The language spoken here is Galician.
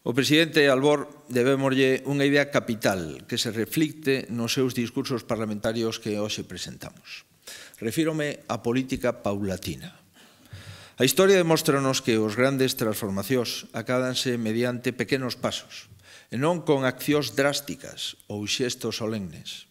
O presidente Albor debemoslle unha idea capital que se reflicte nos seus discursos parlamentarios que hoxe presentamos. Refírome á política paulatina. A historia demóstranos que os grandes transformacións acádanse mediante pequenos pasos, e non con accións drásticas ou xestos solemnes.